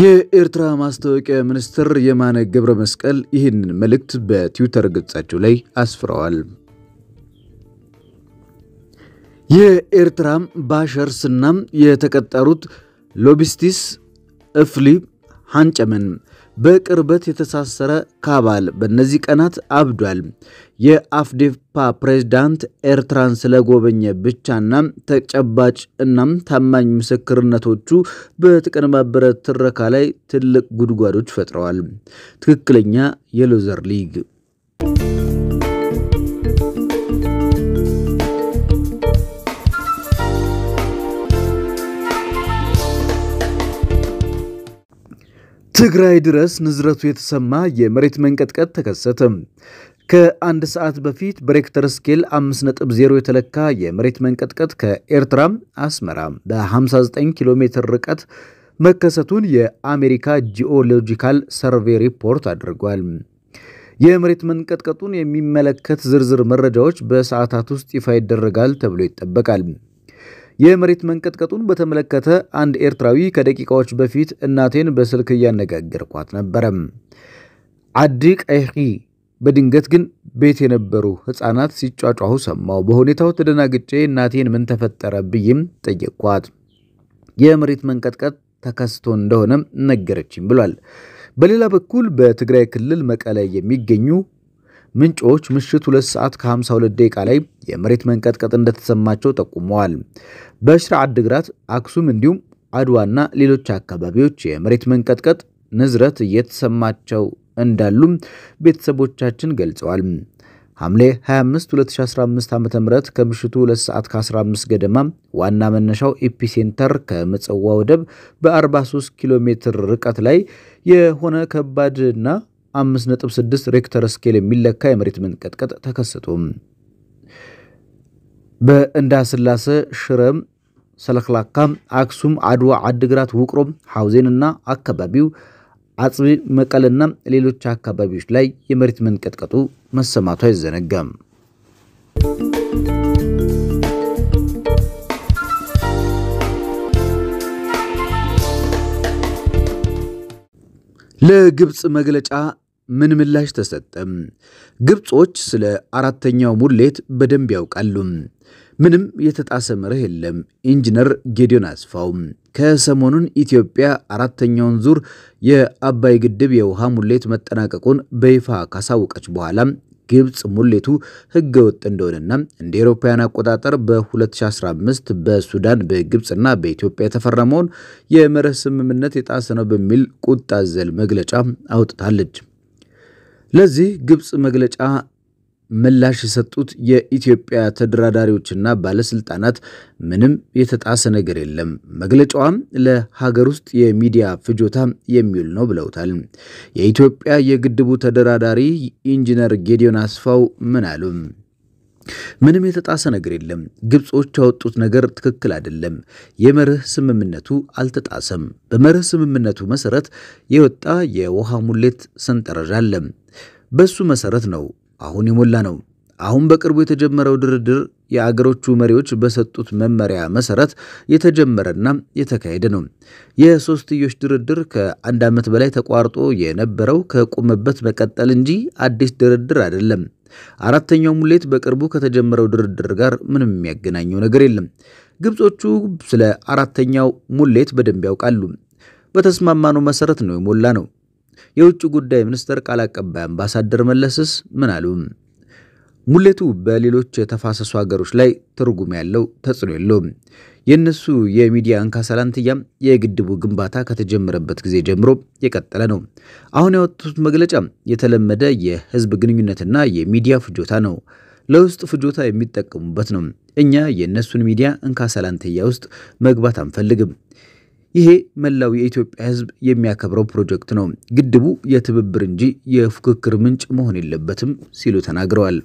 የኤርትራ ማስታወቂያ ሚኒስትር የማነ ገብረ መስቀል ይህንን መልእክት በትዊተር ገጻቸው ላይ አስፍረዋል። የኤርትራም ባሸር ስናም የተቀጠሩት ሎቢስቲስ እፍሊ ሃንጨመን በቅርበት የተሳሰረ ካባል በእነዚህ ቀናት አብዷል። የአፍዴፓ ፕሬዝዳንት ኤርትራን ስለጎበኘ ብቻና ተጨባጭ እናም ታማኝ ምስክርነቶቹ በተቀነባበረ ትረካ ላይ ትልቅ ጉድጓዶች ፈጥረዋል። ትክክለኛ የሎዘር ሊግ ትግራይ ድረስ ንዝረቱ የተሰማ የመሬት መንቀጥቀጥ ተከሰተ። ከአንድ ሰዓት በፊት በሬክተር ስኬል 5.0 የተለካ የመሬት መንቀጥቀጥ ከኤርትራ አስመራ በ59 ኪሎ ሜትር ርቀት መከሰቱን የአሜሪካ ጂኦሎጂካል ሰርቬይ ሪፖርት አድርጓል። የመሬት መንቀጥቀጡን የሚመለከት ዝርዝር መረጃዎች በሰዓታት ውስጥ ይፋ ይደረጋል ተብሎ ይጠበቃል። የመሬት መንቀጥቀጡን በተመለከተ አንድ ኤርትራዊ ከደቂቃዎች በፊት እናቴን በስልክ እያነጋገርኳት ነበረም። አዲ ቀይቂ በድንገት ግን ቤት የነበሩ ሕፃናት ሲጫጫሁ ሰማው በሁኔታው ተደናግጬ እናቴን ምን ተፈጠረ ብዬም ጠየቅኳት። የመሬት መንቀጥቀጥ ተከስቶ እንደሆነም ነገረችኝ ብሏል። በሌላ በኩል በትግራይ ክልል መቀለ የሚገኙ ምንጮች ምሽት 2 ሰዓት ከ52 ደቂቃ ላይ የመሬት መንቀጥቀጥ እንደተሰማቸው ጠቁመዋል። በሽራ አድግራት፣ አክሱም እንዲሁም አድዋና ሌሎች አካባቢዎች የመሬት መንቀጥቀጥ ንዝረት እየተሰማቸው እንዳሉም ቤተሰቦቻችን ገልጸዋል። ሐምሌ 25 2015 ዓ ም ከምሽቱ 2 ሰዓት ከ15 ገደማ ዋና መነሻው ኤፒሴንተር ከምጽዋ ወደብ በ43 ኪሎ ሜትር ርቀት ላይ የሆነ ከባድና 5.6 ሬክተር ስኬል የሚለካ የመሬት መንቀጥቀጥ ተከሰቶ በእንዳስላሰ ስላሴ፣ ሽረም፣ ሰለክላካ፣ አክሱም፣ አድዋ፣ አድግራት፣ ውቅሮም፣ ሐውዜንና አካባቢው አጽቢ፣ መቀልና ሌሎች አካባቢዎች ላይ የመሬት መንቀጥቀጡ መሰማቱ አይዘነጋም። ለግብፅ መግለጫ ምን ምላሽ ተሰጠም? ግብጾች ስለ አራተኛው ሙሌት በደንብ ያውቃሉ። ምንም የተጣሰ መርህ የለም። ኢንጂነር ጌዲዮን አስፋው ከሰሞኑን ኢትዮጵያ አራተኛውን ዙር የአባይ ግድብ የውሃ ሙሌት መጠናቀቁን በይፋ ካሳወቀች በኋላ ግብፅ ሙሌቱ ህገ ወጥ እንደሆነና እንደ ኤሮፓውያን አቆጣጠር በ2015 በሱዳን በግብፅና በኢትዮጵያ የተፈረመውን የመርህ ስምምነት የጣሰ ነው በሚል ቁጣ ዘል መግለጫ አውጥታለች። ለዚህ ግብፅ መግለጫ ምላሽ የሰጡት የኢትዮጵያ ተደራዳሪዎችና ባለስልጣናት ምንም የተጣሰ ነገር የለም፣ መግለጫዋም ለሀገር ውስጥ የሚዲያ ፍጆታ የሚውል ነው ብለውታል። የኢትዮጵያ የግድቡ ተደራዳሪ ኢንጂነር ጌዲዮን አስፋው ምን አሉ? ምንም የተጣሰ ነገር የለም። ግብጾች ያወጡት ነገር ትክክል አይደለም። የመርህ ስምምነቱ አልተጣሰም። በመርህ ስምምነቱ መሰረት የወጣ የውሃ ሙሌት ሰንጠረዥ አለ። በሱ መሰረት ነው አሁን የሞላ ነው። አሁን በቅርቡ የተጀመረው ድርድር የአገሮቹ መሪዎች በሰጡት መመሪያ መሰረት የተጀመረና የተካሄደ ነው። የሶስትዮሽ ድርድር ከአንድ ዓመት በላይ ተቋርጦ የነበረው ከቆመበት መቀጠል እንጂ አዲስ ድርድር አይደለም። አራተኛው ሙሌት በቅርቡ ከተጀመረው ድርድር ጋር ምንም የሚያገናኘው ነገር የለም። ግብጾቹ ስለ አራተኛው ሙሌት በደንብ ያውቃሉ። በተስማማነው መሰረት ነው የሞላ ነው። የውጭ ጉዳይ ሚኒስቴር ቃል አቀባይ አምባሳደር መለስስ ምን አሉም? ሙሌቱ በሌሎች የተፋሰሱ ሀገሮች ላይ ትርጉም ያለው ተጽዕኖ የለውም። የእነሱ የሚዲያ እንካሳላንትያም የግድቡ ግንባታ ከተጀመረበት ጊዜ ጀምሮ የቀጠለ ነው። አሁን ያወጡት መግለጫ የተለመደ የህዝብ ግንኙነትና የሚዲያ ፍጆታ ነው። ለውስጥ ፍጆታ የሚጠቀሙበት ነው። እኛ የእነሱን ሚዲያ እንካሰላንትያ ውስጥ መግባት አንፈልግም። ይሄ መላው የኢትዮጵያ ሕዝብ የሚያከብረው ፕሮጀክት ነው። ግድቡ የትብብር እንጂ የፉክክር ምንጭ መሆን የለበትም ሲሉ ተናግረዋል።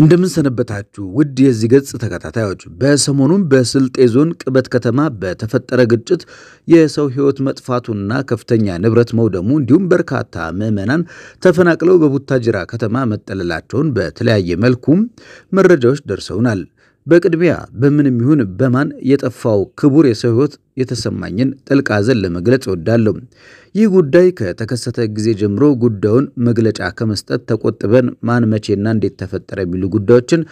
እንደምንሰነበታችሁ ውድ የዚህ ገጽ ተከታታዮች፣ በሰሞኑም በስልጤ ዞን ቅበት ከተማ በተፈጠረ ግጭት የሰው ሕይወት መጥፋቱና ከፍተኛ ንብረት መውደሙ እንዲሁም በርካታ ምዕመናን ተፈናቅለው በቡታጅራ ከተማ መጠለላቸውን በተለያየ መልኩም መረጃዎች ደርሰውናል። በቅድሚያ በምንም ይሁን በማን የጠፋው ክቡር የሰው ሕይወት የተሰማኝን ጥልቅ ሐዘን ለመግለጽ እወዳለሁ። ይህ ጉዳይ ከተከሰተ ጊዜ ጀምሮ ጉዳዩን መግለጫ ከመስጠት ተቆጥበን ማን መቼና እንዴት ተፈጠረ የሚሉ ጉዳዮችን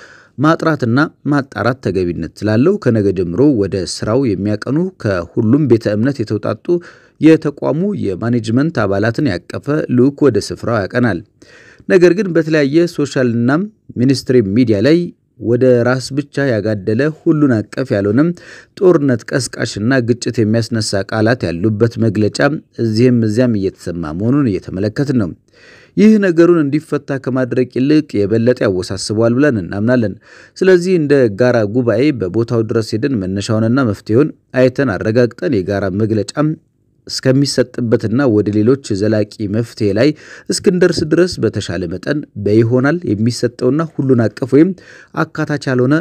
ማጥራትና ማጣራት ተገቢነት ስላለው ከነገ ጀምሮ ወደ ስራው የሚያቀኑ ከሁሉም ቤተ እምነት የተውጣጡ የተቋሙ የማኔጅመንት አባላትን ያቀፈ ልዑክ ወደ ስፍራው ያቀናል። ነገር ግን በተለያየ ሶሻልና ሚኒስትሪ ሚዲያ ላይ ወደ ራስ ብቻ ያጋደለ ሁሉን አቀፍ ያልሆነም ጦርነት ቀስቃሽና ግጭት የሚያስነሳ ቃላት ያሉበት መግለጫ እዚህም እዚያም እየተሰማ መሆኑን እየተመለከትን ነው። ይህ ነገሩን እንዲፈታ ከማድረግ ይልቅ የበለጠ ያወሳስበዋል ብለን እናምናለን። ስለዚህ እንደ ጋራ ጉባኤ በቦታው ድረስ ሄደን መነሻውንና መፍትሄውን አይተን አረጋግጠን የጋራ መግለጫም እስከሚሰጥበትና ወደ ሌሎች ዘላቂ መፍትሄ ላይ እስክንደርስ ድረስ በተሻለ መጠን በይሆናል የሚሰጠውና ሁሉን አቀፍ ወይም አካታች ያልሆነ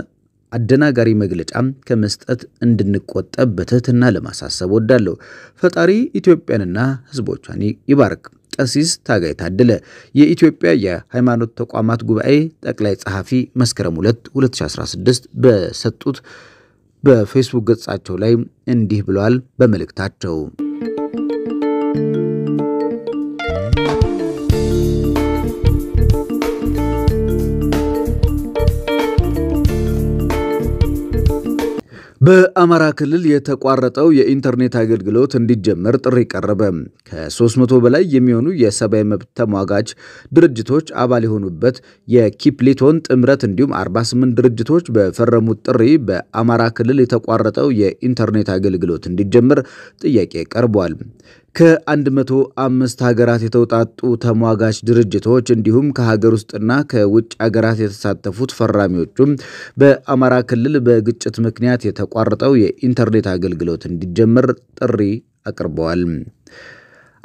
አደናጋሪ መግለጫ ከመስጠት እንድንቆጠብ በትህትና ለማሳሰብ ወዳለሁ። ፈጣሪ ኢትዮጵያንና ሕዝቦቿን ይባርክ። ቀሲስ ታጋይ ታደለ የኢትዮጵያ የሃይማኖት ተቋማት ጉባኤ ጠቅላይ ጸሐፊ መስከረም 2 2016 በሰጡት በፌስቡክ ገጻቸው ላይ እንዲህ ብለዋል በመልእክታቸው በአማራ ክልል የተቋረጠው የኢንተርኔት አገልግሎት እንዲጀመር ጥሪ ቀረበ። ከ300 በላይ የሚሆኑ የሰብአዊ መብት ተሟጋች ድርጅቶች አባል የሆኑበት የኪፕሊቶን ጥምረት እንዲሁም 48 ድርጅቶች በፈረሙት ጥሪ በአማራ ክልል የተቋረጠው የኢንተርኔት አገልግሎት እንዲጀመር ጥያቄ ቀርቧል። ከ አምስት ሀገራት የተውጣጡ ተሟጋች ድርጅቶች እንዲሁም ከሀገር ውስጥና ከውጭ ሀገራት የተሳተፉት ፈራሚዎቹም በአማራ ክልል በግጭት ምክንያት የተቋረጠው የኢንተርኔት አገልግሎት እንዲጀመር ጥሪ አቅርበዋል።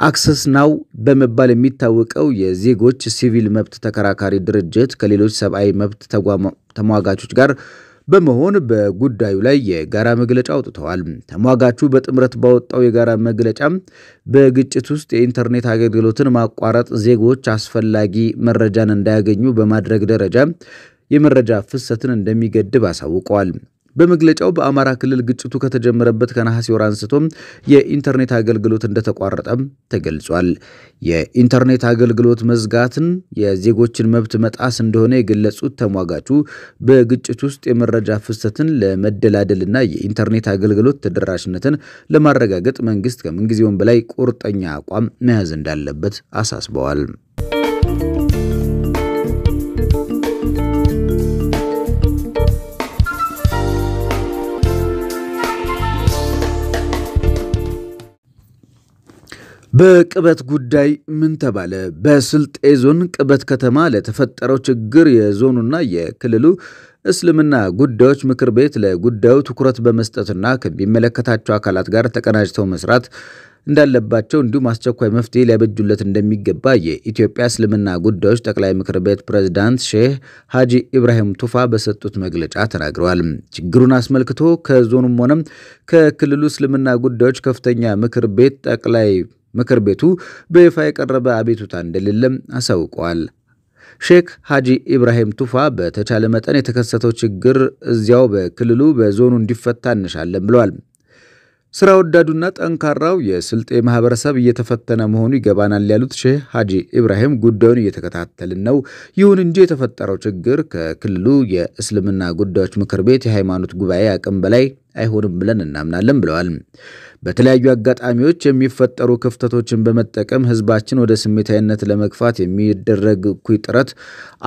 አክሰስ ናው በመባል የሚታወቀው የዜጎች ሲቪል መብት ተከራካሪ ድርጅት ከሌሎች ሰብአዊ መብት ተሟጋቾች ጋር በመሆን በጉዳዩ ላይ የጋራ መግለጫ አውጥተዋል። ተሟጋቹ በጥምረት ባወጣው የጋራ መግለጫ በግጭት ውስጥ የኢንተርኔት አገልግሎትን ማቋረጥ ዜጎች አስፈላጊ መረጃን እንዳያገኙ በማድረግ ደረጃ የመረጃ ፍሰትን እንደሚገድብ አሳውቀዋል። በመግለጫው በአማራ ክልል ግጭቱ ከተጀመረበት ከነሐሴ ወር አንስቶም የኢንተርኔት አገልግሎት እንደተቋረጠም ተገልጿል። የኢንተርኔት አገልግሎት መዝጋትን የዜጎችን መብት መጣስ እንደሆነ የገለጹት ተሟጋቹ በግጭት ውስጥ የመረጃ ፍሰትን ለመደላደልና የኢንተርኔት አገልግሎት ተደራሽነትን ለማረጋገጥ መንግስት ከምንጊዜውም በላይ ቁርጠኛ አቋም መያዝ እንዳለበት አሳስበዋል። በቅበት ጉዳይ ምን ተባለ? በስልጤ ዞን ቅበት ከተማ ለተፈጠረው ችግር የዞኑና የክልሉ እስልምና ጉዳዮች ምክር ቤት ለጉዳዩ ትኩረት በመስጠትና ከሚመለከታቸው አካላት ጋር ተቀናጅተው መስራት እንዳለባቸው እንዲሁም አስቸኳይ መፍትሄ ሊያበጁለት እንደሚገባ የኢትዮጵያ እስልምና ጉዳዮች ጠቅላይ ምክር ቤት ፕሬዝዳንት ሼህ ሀጂ ኢብራሂም ቱፋ በሰጡት መግለጫ ተናግረዋል። ችግሩን አስመልክቶ ከዞኑም ሆነም ከክልሉ እስልምና ጉዳዮች ከፍተኛ ምክር ቤት ጠቅላይ ምክር ቤቱ በይፋ የቀረበ አቤቱታ እንደሌለም አሳውቀዋል። ሼክ ሐጂ ኢብራሂም ቱፋ በተቻለ መጠን የተከሰተው ችግር እዚያው በክልሉ በዞኑ እንዲፈታ እንሻለን ብለዋል። ስራ ወዳዱና ጠንካራው የስልጤ ማህበረሰብ እየተፈተነ መሆኑ ይገባናል ያሉት ሼህ ሐጂ ኢብራሂም ጉዳዩን እየተከታተልን ነው። ይሁን እንጂ የተፈጠረው ችግር ከክልሉ የእስልምና ጉዳዮች ምክር ቤት የሃይማኖት ጉባኤ አቅም በላይ አይሆንም ብለን እናምናለን ብለዋል። በተለያዩ አጋጣሚዎች የሚፈጠሩ ክፍተቶችን በመጠቀም ህዝባችን ወደ ስሜታዊነት ለመግፋት የሚደረግ እኩይ ጥረት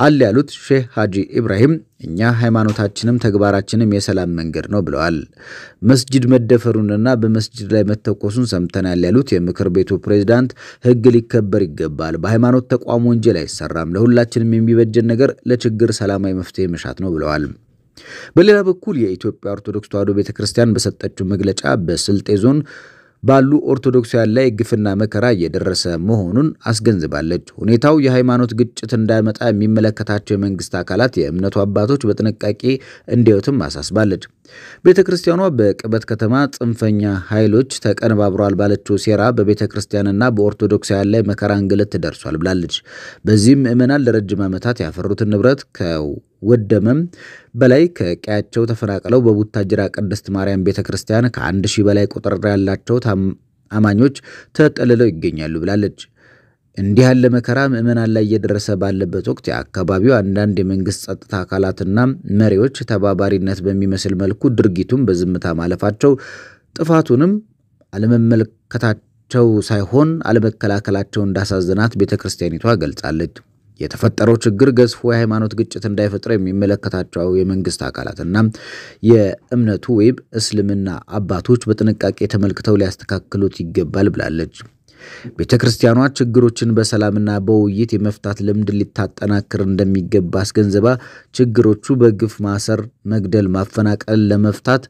አለ ያሉት ሼህ ሀጂ ኢብራሂም እኛ ሃይማኖታችንም ተግባራችንም የሰላም መንገድ ነው ብለዋል። መስጅድ መደፈሩንና በመስጅድ ላይ መተኮሱን ሰምተናል ያሉት የምክር ቤቱ ፕሬዚዳንት ህግ ሊከበር ይገባል፣ በሃይማኖት ተቋም ወንጀል አይሰራም፣ ለሁላችንም የሚበጀን ነገር ለችግር ሰላማዊ መፍትሄ መሻት ነው ብለዋል። በሌላ በኩል የኢትዮጵያ ኦርቶዶክስ ተዋሕዶ ቤተ ክርስቲያን በሰጠችው መግለጫ በስልጤ ዞን ባሉ ኦርቶዶክሳውያን ላይ ግፍና መከራ እየደረሰ መሆኑን አስገንዝባለች። ሁኔታው የሃይማኖት ግጭት እንዳይመጣ የሚመለከታቸው የመንግስት አካላት፣ የእምነቱ አባቶች በጥንቃቄ እንዲያዩትም አሳስባለች። ቤተ ክርስቲያኗ በቅበት ከተማ ጽንፈኛ ኃይሎች ተቀነባብሯል ባለችው ሴራ በቤተ ክርስቲያንና በኦርቶዶክሳውያን ላይ መከራ እንግልት ደርሷል ብላለች። በዚህም ምዕመናን ለረጅም ዓመታት ያፈሩትን ንብረት ከወደመም በላይ ከቀያቸው ተፈናቅለው በቡታጅራ ቅድስት ማርያም ቤተ ክርስቲያን ከአንድ ሺህ በላይ ቁጥር ያላቸው አማኞች ተጠልለው ይገኛሉ ብላለች። እንዲህ ያለ መከራ ምዕመናን ላይ እየደረሰ ባለበት ወቅት የአካባቢው አንዳንድ የመንግስት ጸጥታ አካላትና መሪዎች ተባባሪነት በሚመስል መልኩ ድርጊቱን በዝምታ ማለፋቸው ጥፋቱንም አለመመልከታቸው ሳይሆን አለመከላከላቸው እንዳሳዘናት ቤተ ክርስቲያኒቷ ገልጻለች። የተፈጠረው ችግር ገዝፎ የሃይማኖት ግጭት እንዳይፈጥረ የሚመለከታቸው የመንግስት አካላትና የእምነቱ ወይም እስልምና አባቶች በጥንቃቄ ተመልክተው ሊያስተካክሉት ይገባል ብላለች። ቤተ ክርስቲያኗ ችግሮችን በሰላምና በውይይት የመፍታት ልምድ ሊታጠናክር እንደሚገባ አስገንዝባ ችግሮቹ በግፍ ማሰር፣ መግደል፣ ማፈናቀል ለመፍታት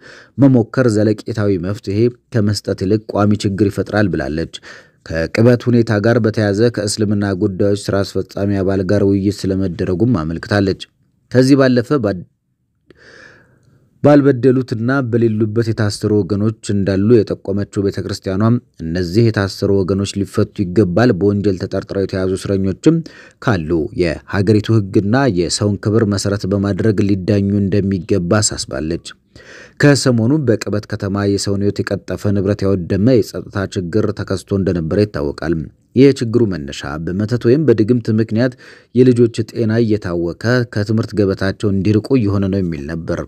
መሞከር ዘለቄታዊ መፍትሄ ከመስጠት ይልቅ ቋሚ ችግር ይፈጥራል ብላለች። ከቅበት ሁኔታ ጋር በተያዘ ከእስልምና ጉዳዮች ስራ አስፈጻሚ አባል ጋር ውይይት ስለመደረጉም አመልክታለች። ከዚህ ባለፈ ባልበደሉትና በሌሉበት የታሰሩ ወገኖች እንዳሉ የጠቆመችው ቤተ ክርስቲያኗም እነዚህ የታሰሩ ወገኖች ሊፈቱ ይገባል፣ በወንጀል ተጠርጥረው የተያዙ እስረኞችም ካሉ የሀገሪቱ ሕግና የሰውን ክብር መሰረት በማድረግ ሊዳኙ እንደሚገባ አሳስባለች። ከሰሞኑ በቅበት ከተማ የሰውን ሕይወት የቀጠፈ ንብረት ያወደመ የጸጥታ ችግር ተከስቶ እንደነበረ ይታወቃል። ይህ የችግሩ መነሻ በመተት ወይም በድግምት ምክንያት የልጆች ጤና እየታወከ ከትምህርት ገበታቸው እንዲርቁ እየሆነ ነው የሚል ነበር።